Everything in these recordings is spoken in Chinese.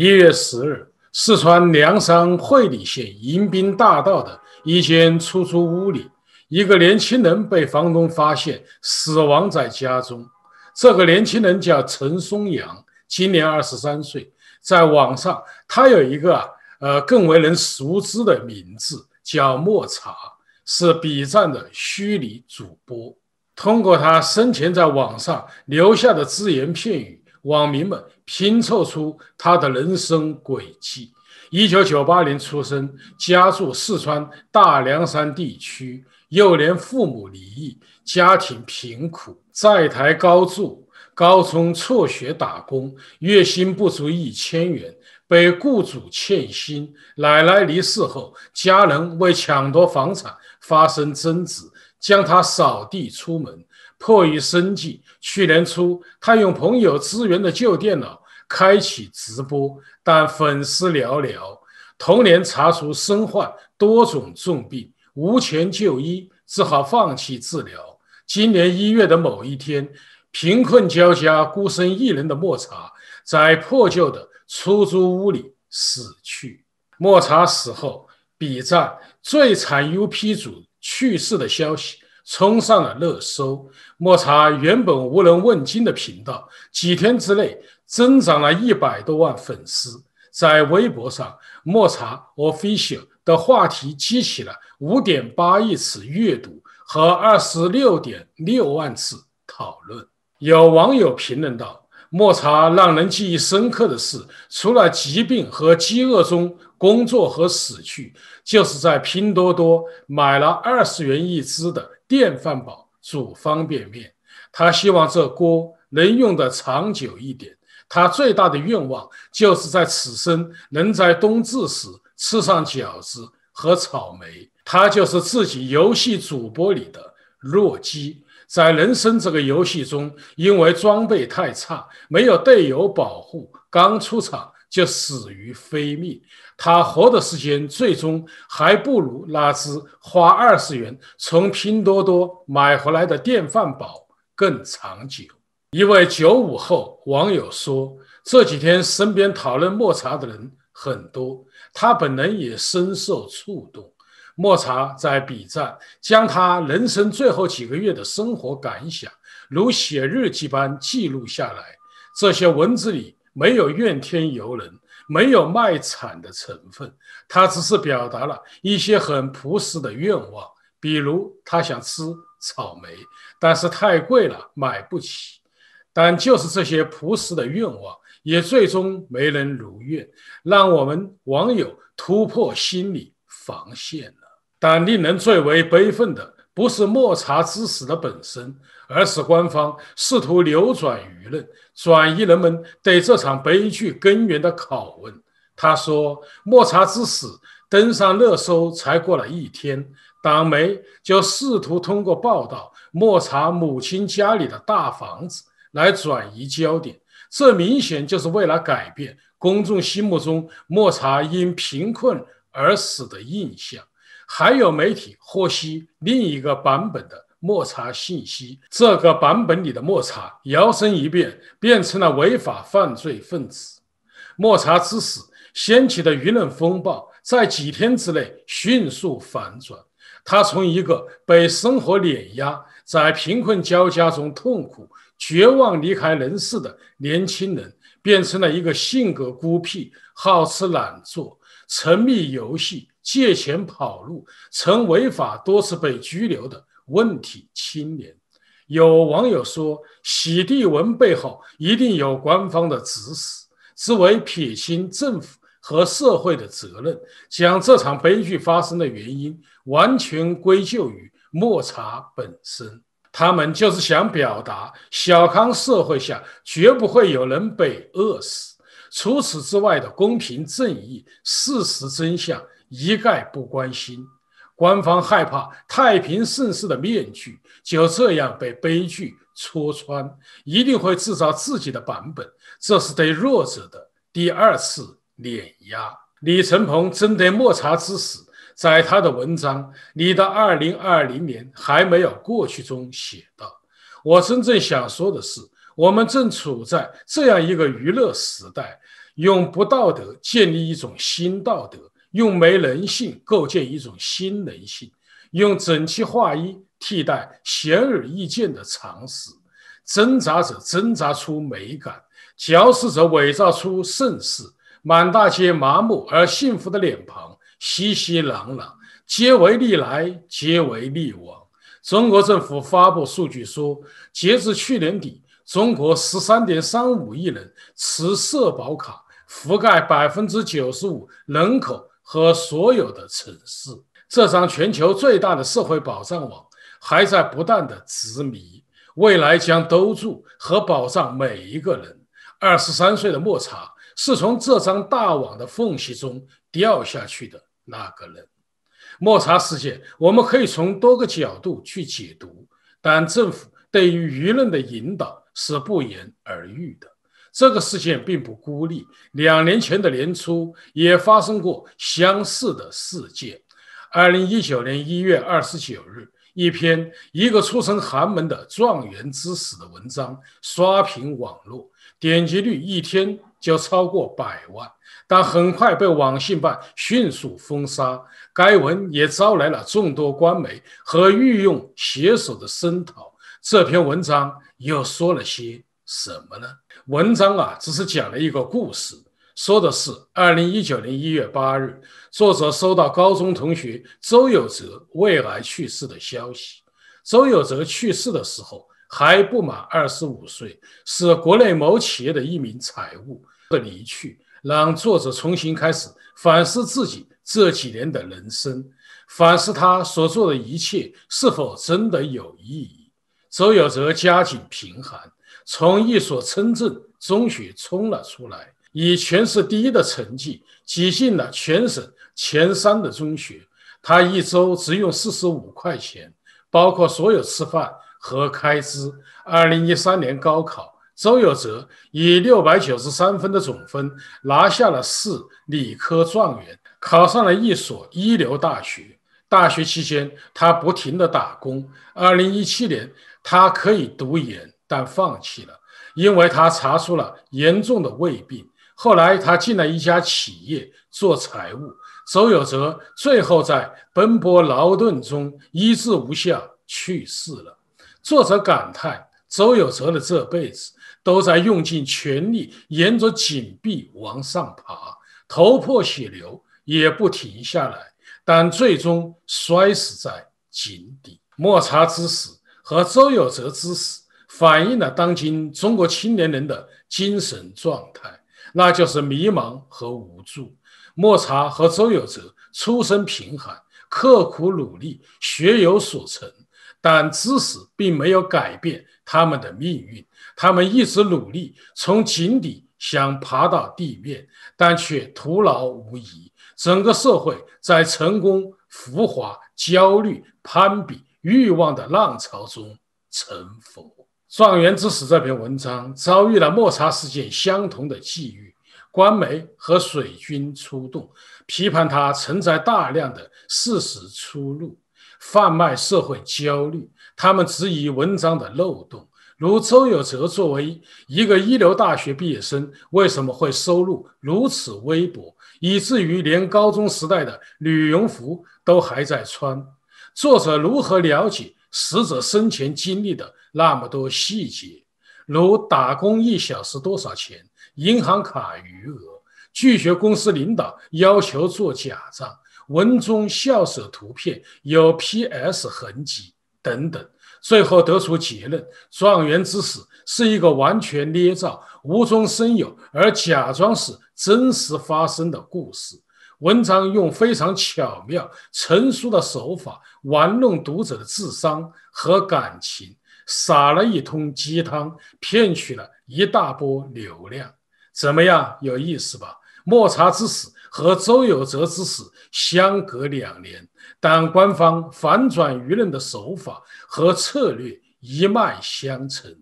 一月十日，四川凉山会理县迎宾大道的一间出租屋里，一个年轻人被房东发现死亡在家中。这个年轻人叫陈松阳，今年二十三岁。在网上，他有一个呃更为人熟知的名字，叫莫茶，是 B 站的虚拟主播。通过他生前在网上留下的只言片语。网民们拼凑出他的人生轨迹：一九九八年出生，家住四川大凉山地区，幼年父母离异，家庭贫苦，债台高筑。高中辍学打工，月薪不足一千元，被雇主欠薪。奶奶离世后，家人为抢夺房产发生争执，将他扫地出门。迫于生计，去年初，他用朋友资源的旧电脑开启直播，但粉丝寥寥。同年查出身患多种重病，无钱就医，只好放弃治疗。今年一月的某一天，贫困交加、孤身一人的莫查在破旧的出租屋里死去。莫查死后，比赞最惨 UP 主去世的消息。冲上了热搜。莫茶原本无人问津的频道，几天之内增长了一百多万粉丝。在微博上，“莫茶 official” 的话题激起了五点八亿次阅读和二十六点六万次讨论。有网友评论道：“莫茶让人记忆深刻的是，除了疾病和饥饿中工作和死去，就是在拼多多买了二十元一支的。”电饭煲煮方便面，他希望这锅能用的长久一点。他最大的愿望就是在此生能在冬至时吃上饺子和草莓。他就是自己游戏主播里的弱鸡，在人生这个游戏中，因为装备太差，没有队友保护，刚出场。就死于非命。他活的时间最终还不如那只花二十元从拼多多买回来的电饭煲更长久。一位九五后网友说：“这几天身边讨论抹茶的人很多，他本人也深受触动。抹茶在 B 站将他人生最后几个月的生活感想，如写日记般记录下来。这些文字里。”没有怨天尤人，没有卖惨的成分，他只是表达了一些很朴实的愿望，比如他想吃草莓，但是太贵了买不起。但就是这些朴实的愿望，也最终没能如愿，让我们网友突破心理防线了。但令人最为悲愤的。不是抹茶之死的本身，而是官方试图扭转舆论，转移人们对这场悲剧根源的拷问。他说，抹茶之死登上热搜才过了一天，党媒就试图通过报道抹茶母亲家里的大房子来转移焦点，这明显就是为了改变公众心目中抹茶因贫困而死的印象。还有媒体获悉另一个版本的莫查信息，这个版本里的莫查摇身一变，变成了违法犯罪分子。莫查之死掀起的舆论风暴，在几天之内迅速反转。他从一个被生活碾压、在贫困交加中痛苦绝望离开人世的年轻人，变成了一个性格孤僻、好吃懒做、沉迷游戏。借钱跑路、曾违法多次被拘留的问题青年，有网友说：“洗地文背后一定有官方的指使，只为撇清政府和社会的责任，将这场悲剧发生的原因完全归咎于抹茶本身。他们就是想表达，小康社会下绝不会有人被饿死。除此之外的公平正义、事实真相。”一概不关心，官方害怕太平盛世的面具就这样被悲剧戳穿，一定会制造自己的版本，这是对弱者的第二次碾压。李承鹏针对莫查之死，在他的文章《你的二零二零年还没有过去》中写道：“我真正想说的是，我们正处在这样一个娱乐时代，用不道德建立一种新道德。”用没人性构建一种新人性，用整齐划一替代显而易见的常识。挣扎者挣扎出美感，嚼食者伪造出盛世。满大街麻木而幸福的脸庞，熙熙攘攘，皆为利来，皆为利往。中国政府发布数据说，截至去年底，中国十三点三五亿人持社保卡，覆盖百分之九十五人口。和所有的城市，这张全球最大的社会保障网还在不断的执迷，未来将兜住和保障每一个人。二十三岁的莫查是从这张大网的缝隙中掉下去的那个人。莫查事件，我们可以从多个角度去解读，但政府对于舆论的引导是不言而喻的。这个事件并不孤立，两年前的年初也发生过相似的事件。二零一九年一月二十九日，一篇《一个出身寒门的状元之死》的文章刷屏网络，点击率一天就超过百万，但很快被网信办迅速封杀。该文也招来了众多官媒和御用写手的声讨。这篇文章又说了些。什么呢？文章啊，只是讲了一个故事，说的是二零一九年一月八日，作者收到高中同学周有哲胃癌去世的消息。周有哲去世的时候还不满二十五岁，是国内某企业的一名财务。的离去让作者重新开始反思自己这几年的人生，反思他所做的一切是否真的有意义。周有哲家境贫寒。从一所村镇中学冲了出来，以全市第一的成绩挤进了全省前三的中学。他一周只用四十五块钱，包括所有吃饭和开支。二零一三年高考，周有哲以六百九十三分的总分拿下了市理科状元，考上了一所一流大学。大学期间，他不停的打工。二零一七年，他可以读研。但放弃了，因为他查出了严重的胃病。后来他进了一家企业做财务。周有泽最后在奔波劳顿中医治无效去世了。作者感叹：周有哲的这辈子都在用尽全力沿着井壁往上爬，头破血流也不停下来，但最终摔死在井底。莫查之死和周有哲之死。反映了当今中国青年人的精神状态，那就是迷茫和无助。莫查和周有哲出身贫寒，刻苦努力，学有所成，但知识并没有改变他们的命运。他们一直努力从井底想爬到地面，但却徒劳无益。整个社会在成功、浮华、焦虑、攀比、欲望的浪潮中沉浮。状元之死这篇文章遭遇了莫查事件相同的际遇，官媒和水军出动，批判他承载大量的事实出入，贩卖社会焦虑。他们质疑文章的漏洞，如周有哲作为一个一流大学毕业生，为什么会收入如此微薄，以至于连高中时代的羽绒服都还在穿？作者如何了解？死者生前经历的那么多细节，如打工一小时多少钱、银行卡余额、拒绝公司领导要求做假账、文中校舍图片有 PS 痕迹等等，最后得出结论：状元之死是一个完全捏造、无中生有而假装是真实发生的故事。文章用非常巧妙、成熟的手法玩弄读者的智商和感情，撒了一通鸡汤，骗取了一大波流量。怎么样，有意思吧？莫查之死和周有哲之死相隔两年，但官方反转舆论的手法和策略一脉相承。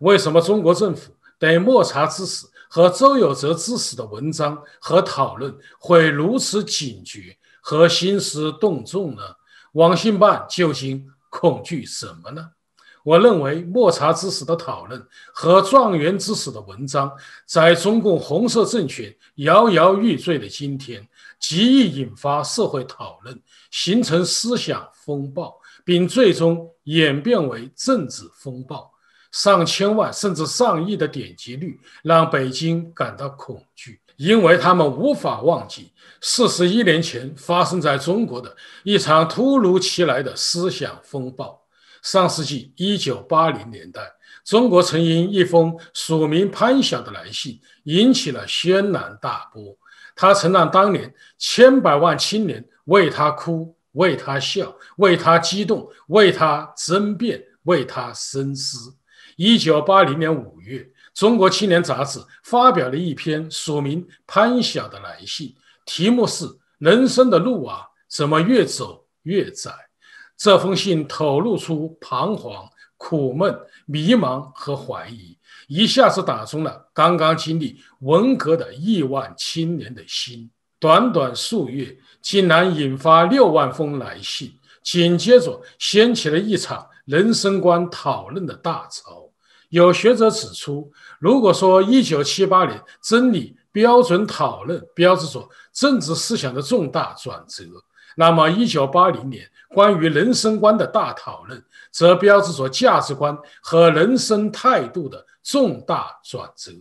为什么中国政府对莫查之死？和周有哲之死的文章和讨论会如此警觉和兴师动众呢？网信办究竟恐惧什么呢？我认为莫查之死的讨论和状元之死的文章，在中共红色政权摇摇欲坠的今天，极易引发社会讨论，形成思想风暴，并最终演变为政治风暴。上千万甚至上亿的点击率让北京感到恐惧，因为他们无法忘记四十一年前发生在中国的一场突如其来的思想风暴。上世纪一九八零年代，中国曾因一封署名潘晓的来信引起了轩然大波。他曾让当年千百万青年为他哭，为他笑，为他激动，为他争辩，为他深思。一九八零年五月，《中国青年》杂志发表了一篇署名潘晓的来信，题目是《人生的路啊，怎么越走越窄》。这封信透露出彷徨、苦闷、迷茫和怀疑，一下子打中了刚刚经历文革的亿万青年的心。短短数月，竟然引发六万封来信，紧接着掀起了一场人生观讨论的大潮。有学者指出，如果说一九七八年真理标准讨论标志着政治思想的重大转折，那么一九八零年关于人生观的大讨论，则标志着价值观和人生态度的重大转折。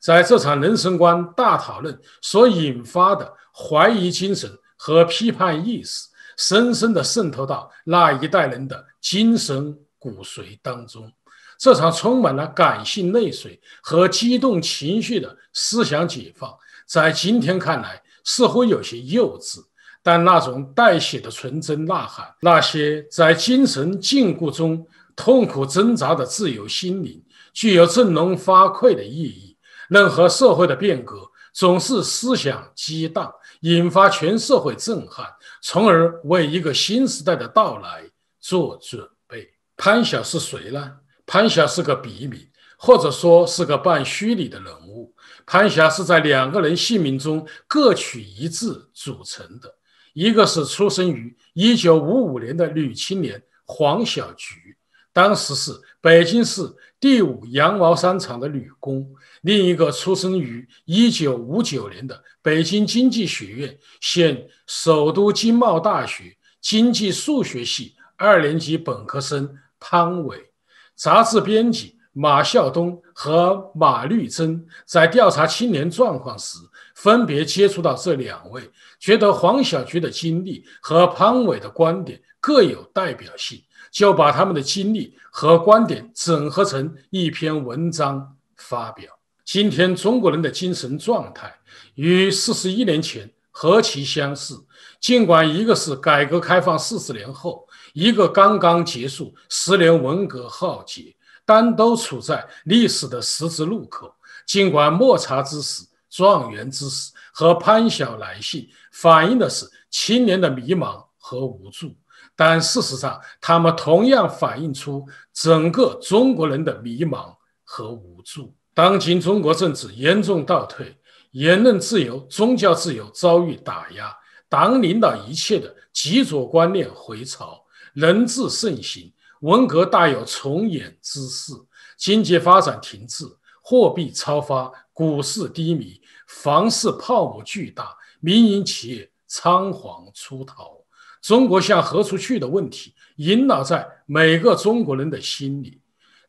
在这场人生观大讨论所引发的怀疑精神和批判意识，深深地渗透到那一代人的精神骨髓当中。这场充满了感性泪水和激动情绪的思想解放，在今天看来似乎有些幼稚，但那种带血的纯真呐喊，那些在精神禁锢中痛苦挣扎的自由心灵，具有振聋发聩的意义。任何社会的变革总是思想激荡，引发全社会震撼，从而为一个新时代的到来做准备。潘晓是谁呢？潘霞是个笔名，或者说是个半虚拟的人物。潘霞是在两个人姓名中各取一字组成的，一个是出生于一九五五年的女青年黄小菊，当时是北京市第五羊毛衫厂的女工；另一个出生于一九五九年的北京经济学院（现首都经贸大学）经济数学系二年级本科生潘伟。杂志编辑马孝东和马绿珍在调查青年状况时，分别接触到这两位，觉得黄小菊的经历和潘伟的观点各有代表性，就把他们的经历和观点整合成一篇文章发表。今天中国人的精神状态与四十一年前何其相似！尽管一个是改革开放四十年后，一个刚刚结束十年文革浩劫，但都处在历史的十字路口。尽管莫查之死、状元之死和潘晓来信反映的是青年的迷茫和无助，但事实上，他们同样反映出整个中国人的迷茫和无助。当今中国政治严重倒退，言论自由、宗教自由遭遇打压。党领导一切的极左观念回潮，人治盛行，文革大有重演之势，经济发展停滞，货币超发，股市低迷，房市泡沫巨大，民营企业仓皇出逃，中国向何处去的问题萦绕在每个中国人的心里。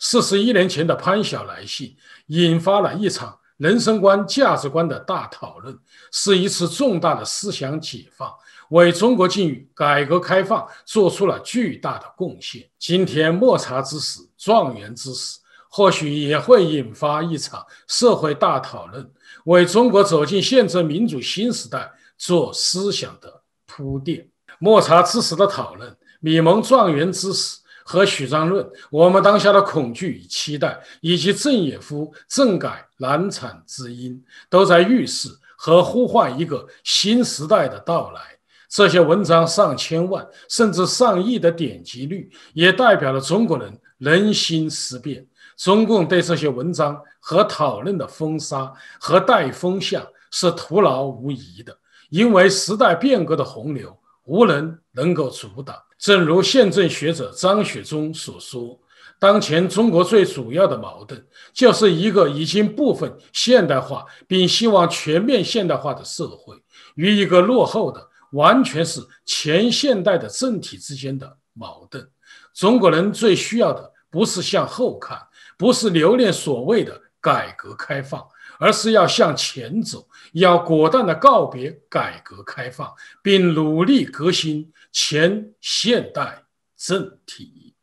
四十一年前的潘晓来信，引发了一场。人生观、价值观的大讨论是一次重大的思想解放，为中国进入改革开放做出了巨大的贡献。今天莫查之死、状元之死，或许也会引发一场社会大讨论，为中国走进宪政民主新时代做思想的铺垫。莫查之死的讨论，米蒙状元之死。和许章论，我们当下的恐惧与期待，以及郑也夫、郑改难产之因，都在预示和呼唤一个新时代的到来。这些文章上千万甚至上亿的点击率，也代表了中国人人心思变。中共对这些文章和讨论的封杀和带风向是徒劳无疑的，因为时代变革的洪流。无人能够阻挡。正如宪政学者张雪忠所说，当前中国最主要的矛盾，就是一个已经部分现代化并希望全面现代化的社会，与一个落后的、完全是前现代的政体之间的矛盾。中国人最需要的，不是向后看，不是留恋所谓的改革开放。而是要向前走，要果断地告别改革开放，并努力革新前现代政体。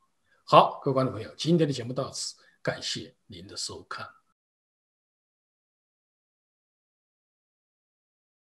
好，各位观众朋友，今天的节目到此，感谢您的收看。